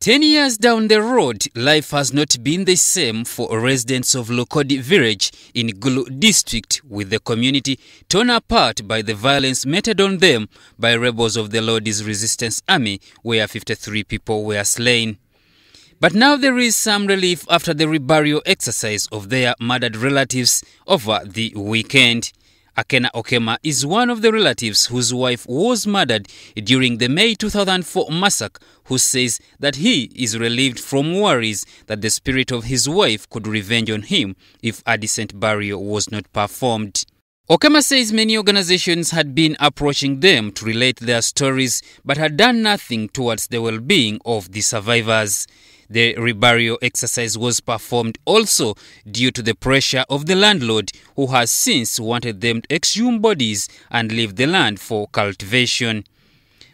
Ten years down the road, life has not been the same for residents of Lokodi village in Gulu district, with the community torn apart by the violence meted on them by rebels of the Lord's Resistance Army, where 53 people were slain. But now there is some relief after the reburial exercise of their murdered relatives over the weekend. Akena Okema is one of the relatives whose wife was murdered during the May 2004 massacre, who says that he is relieved from worries that the spirit of his wife could revenge on him if a decent burial was not performed. Okema says many organizations had been approaching them to relate their stories but had done nothing towards the well being of the survivors. The Ribario exercise was performed also due to the pressure of the landlord who has since wanted them to exhume bodies and leave the land for cultivation.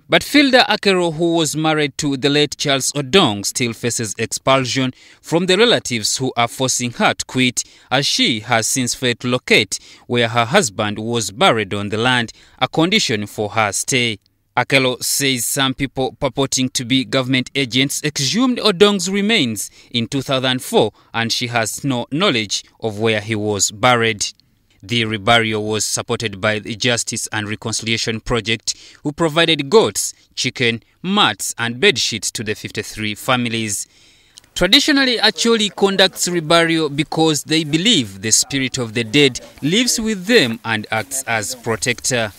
But Filda Akero, who was married to the late Charles Odong, still faces expulsion from the relatives who are forcing her to quit, as she has since failed to locate where her husband was buried on the land, a condition for her stay. Akelo says some people purporting to be government agents exhumed Odong's remains in 2004 and she has no knowledge of where he was buried. The reburial was supported by the Justice and Reconciliation Project, who provided goats, chicken, mats and bed sheets to the 53 families. Traditionally, Acholi conducts reburial because they believe the spirit of the dead lives with them and acts as protector.